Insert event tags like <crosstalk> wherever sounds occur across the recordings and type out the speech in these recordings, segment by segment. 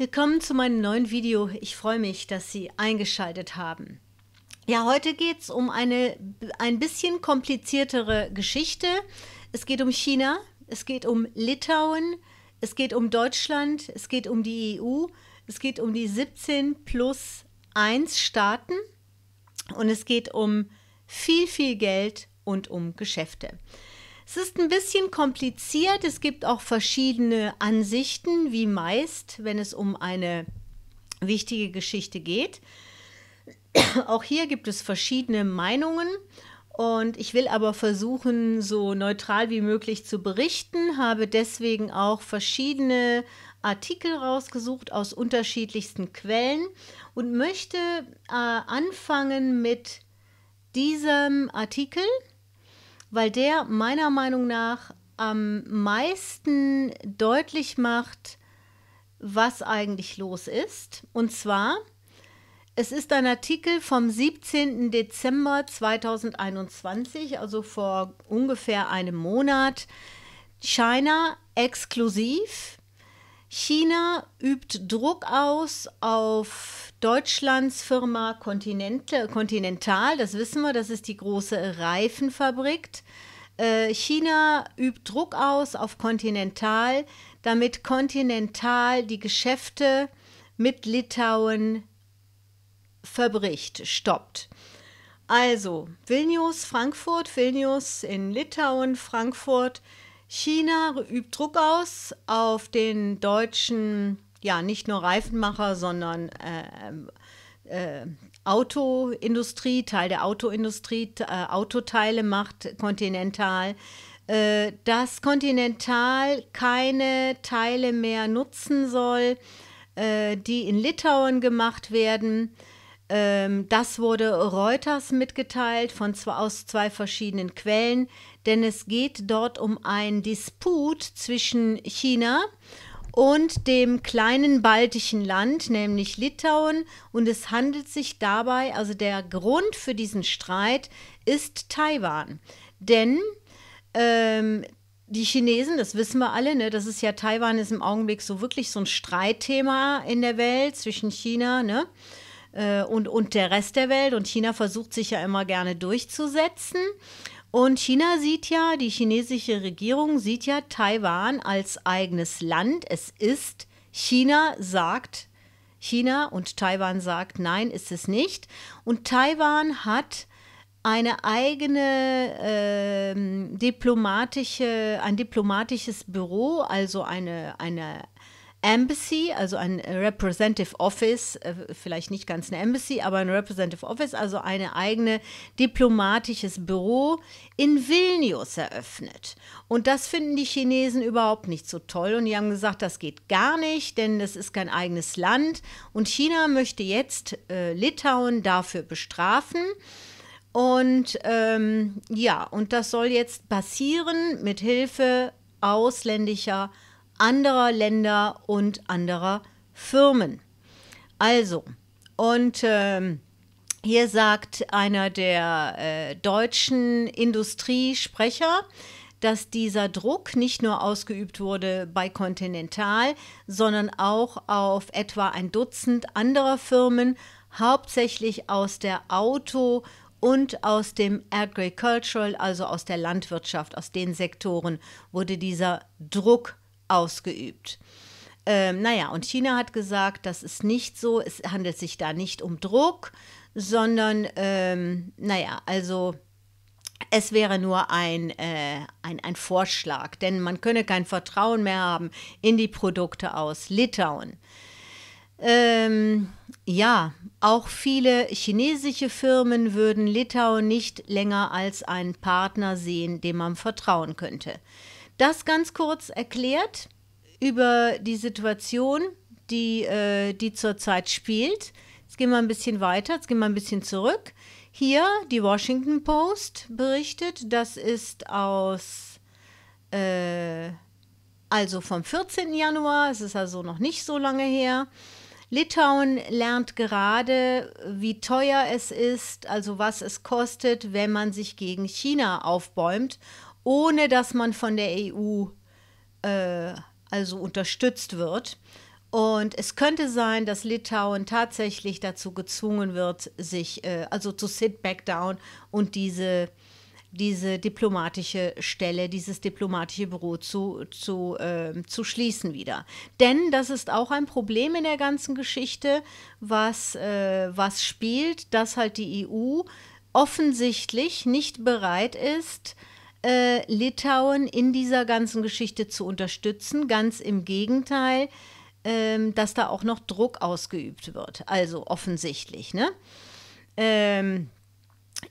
Willkommen zu meinem neuen Video. Ich freue mich, dass Sie eingeschaltet haben. Ja, heute geht es um eine ein bisschen kompliziertere Geschichte. Es geht um China, es geht um Litauen, es geht um Deutschland, es geht um die EU, es geht um die 17 plus 1 Staaten und es geht um viel, viel Geld und um Geschäfte. Es ist ein bisschen kompliziert. Es gibt auch verschiedene Ansichten, wie meist, wenn es um eine wichtige Geschichte geht. <clears throat> Auch hier gibt es verschiedene Meinungen und ich will aber versuchen, so neutral wie möglich zu berichten, habe deswegen auch verschiedene Artikel rausgesucht aus unterschiedlichsten Quellen und möchte äh, anfangen mit diesem Artikel, weil der meiner Meinung nach am meisten deutlich macht, was eigentlich los ist. Und zwar, es ist ein Artikel vom 17. Dezember 2021, also vor ungefähr einem Monat. China exklusiv China übt Druck aus auf Deutschlands Firma Continental, das wissen wir, das ist die große Reifenfabrik. Äh, China übt Druck aus auf Continental, damit Continental die Geschäfte mit Litauen verbricht, stoppt. Also Vilnius, Frankfurt, Vilnius in Litauen, Frankfurt China übt Druck aus auf den deutschen, ja, nicht nur Reifenmacher, sondern äh, äh, Autoindustrie, Teil der Autoindustrie, äh, Autoteile macht Continental, äh, dass Continental keine Teile mehr nutzen soll, äh, die in Litauen gemacht werden. Ähm, das wurde Reuters mitgeteilt von, aus zwei verschiedenen Quellen denn es geht dort um einen Disput zwischen China und dem kleinen baltischen Land, nämlich Litauen. Und es handelt sich dabei, also der Grund für diesen Streit ist Taiwan. Denn ähm, die Chinesen, das wissen wir alle, ne, das ist ja Taiwan ist im Augenblick so wirklich so ein Streitthema in der Welt zwischen China ne, äh, und, und der Rest der Welt. Und China versucht sich ja immer gerne durchzusetzen. Und China sieht ja, die chinesische Regierung sieht ja Taiwan als eigenes Land. Es ist, China sagt, China und Taiwan sagt, nein, ist es nicht. Und Taiwan hat eine eigene ähm, diplomatische, ein diplomatisches Büro, also eine, eine Embassy, also ein äh, Representative Office, äh, vielleicht nicht ganz eine Embassy, aber ein Representative Office, also ein eigenes diplomatisches Büro in Vilnius eröffnet. Und das finden die Chinesen überhaupt nicht so toll und die haben gesagt, das geht gar nicht, denn das ist kein eigenes Land und China möchte jetzt äh, Litauen dafür bestrafen. Und ähm, ja, und das soll jetzt passieren mit Hilfe ausländischer anderer Länder und anderer Firmen. Also, und ähm, hier sagt einer der äh, deutschen Industriesprecher, dass dieser Druck nicht nur ausgeübt wurde bei Continental, sondern auch auf etwa ein Dutzend anderer Firmen, hauptsächlich aus der Auto- und aus dem Agricultural, also aus der Landwirtschaft, aus den Sektoren wurde dieser Druck ausgeübt. Ähm, naja, und China hat gesagt, das ist nicht so, es handelt sich da nicht um Druck, sondern, ähm, naja, also es wäre nur ein, äh, ein, ein Vorschlag, denn man könne kein Vertrauen mehr haben in die Produkte aus Litauen. Ähm, ja, auch viele chinesische Firmen würden Litauen nicht länger als einen Partner sehen, dem man vertrauen könnte. Das ganz kurz erklärt über die Situation, die, äh, die zurzeit spielt. Jetzt gehen wir ein bisschen weiter, jetzt gehen wir ein bisschen zurück. Hier die Washington Post berichtet, das ist aus, äh, also vom 14. Januar, es ist also noch nicht so lange her. Litauen lernt gerade, wie teuer es ist, also was es kostet, wenn man sich gegen China aufbäumt ohne dass man von der EU äh, also unterstützt wird. Und es könnte sein, dass Litauen tatsächlich dazu gezwungen wird, sich äh, also zu sit back down und diese, diese diplomatische Stelle, dieses diplomatische Büro zu, zu, äh, zu schließen wieder. Denn das ist auch ein Problem in der ganzen Geschichte, was, äh, was spielt, dass halt die EU offensichtlich nicht bereit ist, äh, Litauen in dieser ganzen Geschichte zu unterstützen. Ganz im Gegenteil, ähm, dass da auch noch Druck ausgeübt wird. Also offensichtlich. Ne? Ähm,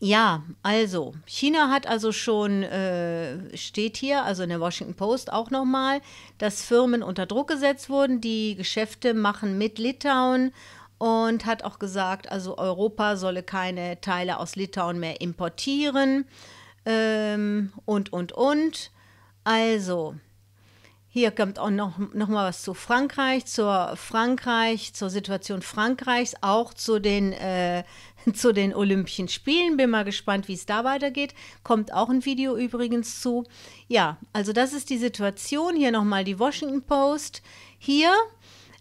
ja, also China hat also schon, äh, steht hier, also in der Washington Post auch nochmal, dass Firmen unter Druck gesetzt wurden, die Geschäfte machen mit Litauen und hat auch gesagt, also Europa solle keine Teile aus Litauen mehr importieren ähm, und, und, und. Also, hier kommt auch noch, noch mal was zu Frankreich, zur Frankreich, zur Situation Frankreichs, auch zu den, äh, <laughs> zu den Olympischen Spielen. Bin mal gespannt, wie es da weitergeht. Kommt auch ein Video übrigens zu. Ja, also das ist die Situation. Hier nochmal die Washington Post. Hier,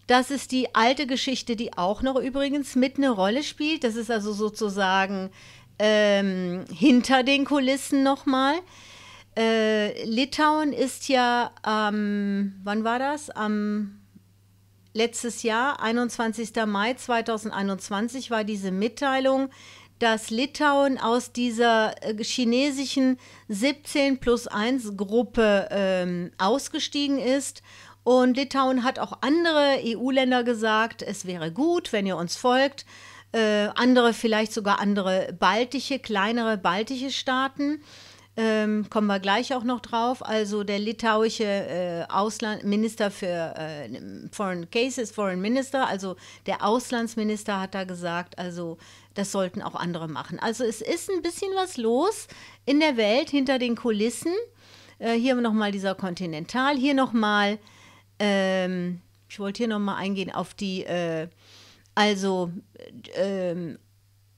das ist die alte Geschichte, die auch noch übrigens mit eine Rolle spielt. Das ist also sozusagen ähm, hinter den Kulissen nochmal. Äh, Litauen ist ja am, ähm, wann war das? Am letztes Jahr, 21. Mai 2021, war diese Mitteilung, dass Litauen aus dieser äh, chinesischen 17 plus 1 Gruppe ähm, ausgestiegen ist. Und Litauen hat auch andere EU-Länder gesagt, es wäre gut, wenn ihr uns folgt. Äh, andere vielleicht sogar andere baltische, kleinere baltische Staaten. Ähm, kommen wir gleich auch noch drauf. Also der litauische äh, Ausland Minister für äh, Foreign Cases, Foreign Minister, also der Auslandsminister hat da gesagt, also das sollten auch andere machen. Also es ist ein bisschen was los in der Welt hinter den Kulissen. Äh, hier nochmal dieser Kontinental, hier nochmal, ähm, ich wollte hier nochmal eingehen auf die... Äh, also ähm,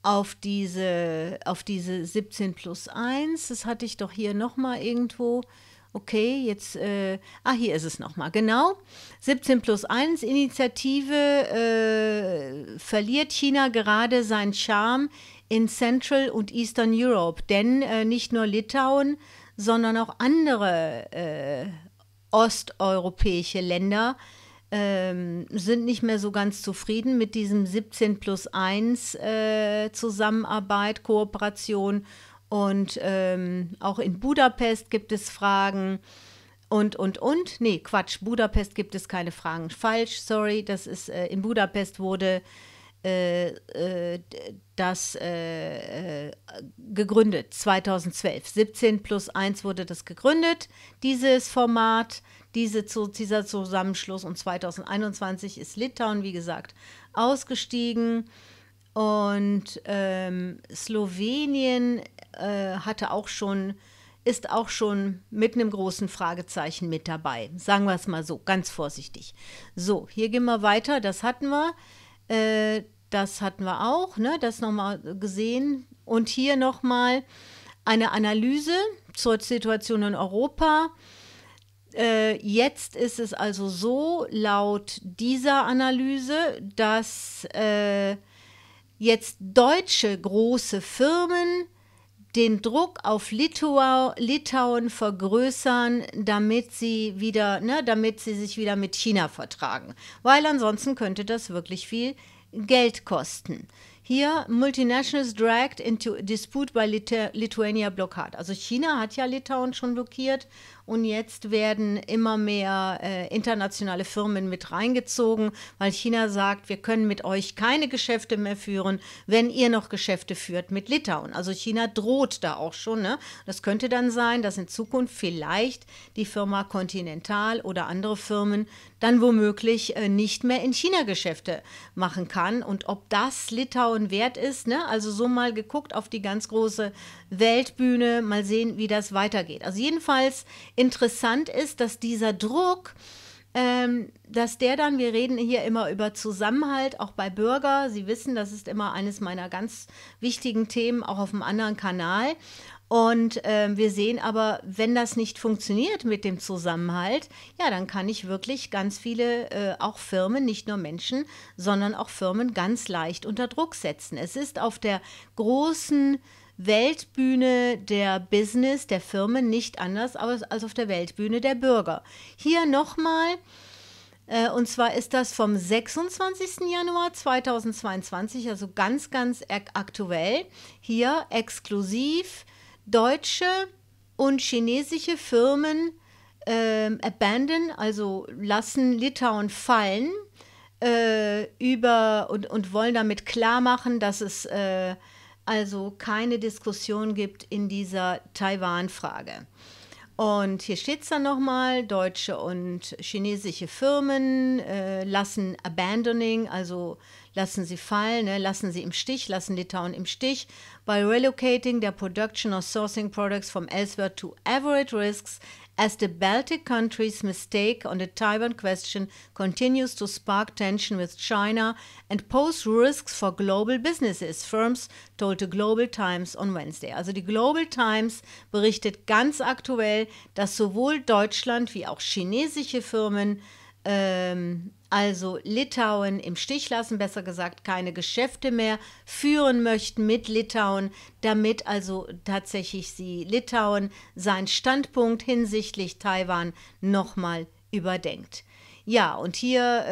auf diese, auf diese 17 plus 1, das hatte ich doch hier nochmal irgendwo. Okay, jetzt, äh, ah, hier ist es nochmal, genau. 17 plus 1 Initiative äh, verliert China gerade seinen Charme in Central und Eastern Europe, denn äh, nicht nur Litauen, sondern auch andere äh, osteuropäische Länder äh, ähm, sind nicht mehr so ganz zufrieden mit diesem 17 plus 1 äh, Zusammenarbeit, Kooperation. Und ähm, auch in Budapest gibt es Fragen. Und, und, und, nee, Quatsch, Budapest gibt es keine Fragen. Falsch, sorry, das ist, äh, in Budapest wurde äh, äh, das äh, äh gegründet, 2012. 17 plus 1 wurde das gegründet, dieses Format, diese, dieser Zusammenschluss. Und 2021 ist Litauen, wie gesagt, ausgestiegen. Und ähm, Slowenien äh, hatte auch schon, ist auch schon mit einem großen Fragezeichen mit dabei. Sagen wir es mal so, ganz vorsichtig. So, hier gehen wir weiter, das hatten wir. Äh, das hatten wir auch, ne? das nochmal gesehen. Und hier nochmal eine Analyse zur Situation in Europa. Äh, jetzt ist es also so, laut dieser Analyse, dass äh, jetzt deutsche große Firmen den Druck auf Litau, Litauen vergrößern, damit sie wieder, ne, damit sie sich wieder mit China vertragen. Weil ansonsten könnte das wirklich viel Geld kosten. Hier Multinationals dragged into dispute by Lita Lithuania blockade. Also China hat ja Litauen schon blockiert und jetzt werden immer mehr äh, internationale Firmen mit reingezogen, weil China sagt, wir können mit euch keine Geschäfte mehr führen, wenn ihr noch Geschäfte führt mit Litauen. Also China droht da auch schon. Ne? Das könnte dann sein, dass in Zukunft vielleicht die Firma Continental oder andere Firmen dann womöglich äh, nicht mehr in China Geschäfte machen kann. Und ob das Litauen wert ist, ne? also so mal geguckt auf die ganz große Weltbühne, mal sehen, wie das weitergeht. Also jedenfalls Interessant ist, dass dieser Druck, ähm, dass der dann, wir reden hier immer über Zusammenhalt, auch bei Bürger, Sie wissen, das ist immer eines meiner ganz wichtigen Themen, auch auf einem anderen Kanal. Und ähm, wir sehen aber, wenn das nicht funktioniert mit dem Zusammenhalt, ja, dann kann ich wirklich ganz viele, äh, auch Firmen, nicht nur Menschen, sondern auch Firmen ganz leicht unter Druck setzen. Es ist auf der großen Weltbühne der Business, der Firmen nicht anders als auf der Weltbühne der Bürger. Hier nochmal. Äh, und zwar ist das vom 26. Januar 2022, also ganz, ganz aktuell. Hier exklusiv deutsche und chinesische Firmen äh, abandon, also lassen Litauen fallen äh, über und, und wollen damit klar machen, dass es äh, also keine Diskussion gibt in dieser Taiwan-Frage. Und hier steht es dann nochmal, deutsche und chinesische Firmen äh, lassen Abandoning, also lassen sie fallen, ne, lassen sie im Stich, lassen Litauen im Stich, by relocating their production or sourcing products from elsewhere to average risks as the Baltic countries' mistake on the Taiwan question continues to spark tension with China and pose risks for global businesses, firms told the Global Times on Wednesday. Also die Global Times berichtet ganz aktuell, dass sowohl Deutschland wie auch chinesische Firmen ähm, also Litauen im Stich lassen, besser gesagt keine Geschäfte mehr führen möchten mit Litauen, damit also tatsächlich sie Litauen seinen Standpunkt hinsichtlich Taiwan nochmal überdenkt. Ja, und hier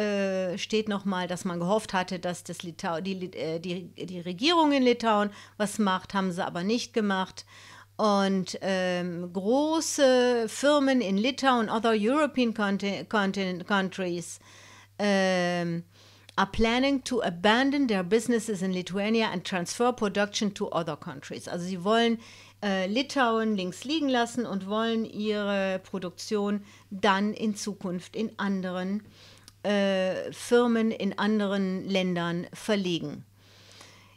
äh, steht nochmal, dass man gehofft hatte, dass das Litau die, äh, die, die Regierung in Litauen was macht, haben sie aber nicht gemacht. Und ähm, große Firmen in Litauen, other European countries, ähm, are planning to abandon their businesses in Lithuania and transfer production to other countries. Also sie wollen äh, Litauen links liegen lassen und wollen ihre Produktion dann in Zukunft in anderen äh, Firmen, in anderen Ländern verlegen.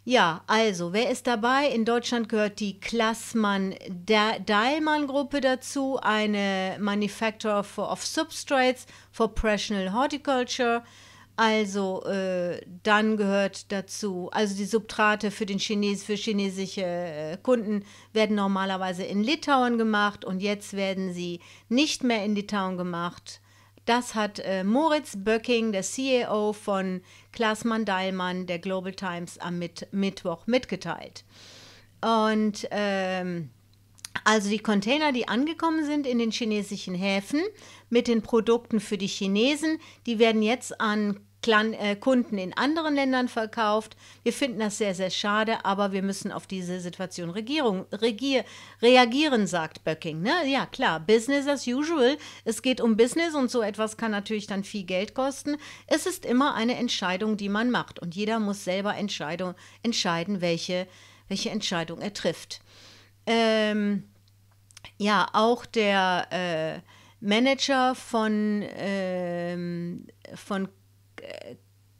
Ja, also, wer ist dabei? In Deutschland gehört die Klassmann-Dahlmann-Gruppe dazu, eine Manufacturer for, of Substrates for Professional Horticulture. Also, äh, dann gehört dazu, also die Substrate für, den Chines, für chinesische äh, Kunden werden normalerweise in Litauen gemacht und jetzt werden sie nicht mehr in Litauen gemacht das hat äh, Moritz Böcking, der CEO von Klaasmann Deilmann der Global Times, am Mit Mittwoch mitgeteilt. Und ähm, also die Container, die angekommen sind in den chinesischen Häfen mit den Produkten für die Chinesen, die werden jetzt an Klan äh, Kunden in anderen Ländern verkauft. Wir finden das sehr, sehr schade, aber wir müssen auf diese Situation Regierung, regier, reagieren, sagt Böcking. Ne? Ja, klar, Business as usual. Es geht um Business und so etwas kann natürlich dann viel Geld kosten. Es ist immer eine Entscheidung, die man macht und jeder muss selber Entscheidung, entscheiden, welche, welche Entscheidung er trifft. Ähm, ja, auch der äh, Manager von, ähm, von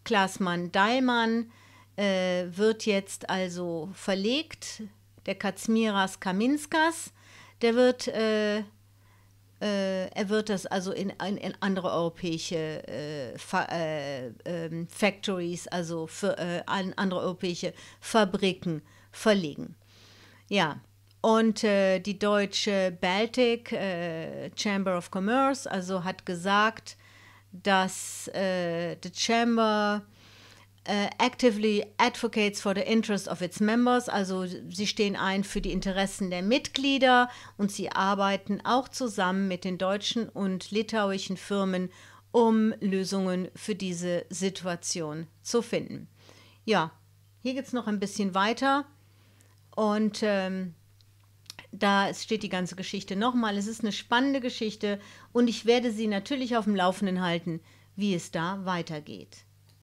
Klaßmann-Dallmann äh, wird jetzt also verlegt, der Kazmiras Kaminskas, der wird, äh, äh, er wird das also in, in, in andere europäische äh, Fa äh, ähm, Factories, also für, äh, an andere europäische Fabriken verlegen. Ja, und die deutsche Baltic Chamber of Commerce also hat gesagt, dass äh, the Chamber äh, actively advocates for the interests of its members, also sie stehen ein für die Interessen der Mitglieder und sie arbeiten auch zusammen mit den deutschen und litauischen Firmen, um Lösungen für diese Situation zu finden. Ja, hier geht es noch ein bisschen weiter und ähm, da steht die ganze Geschichte nochmal. Es ist eine spannende Geschichte und ich werde Sie natürlich auf dem Laufenden halten, wie es da weitergeht.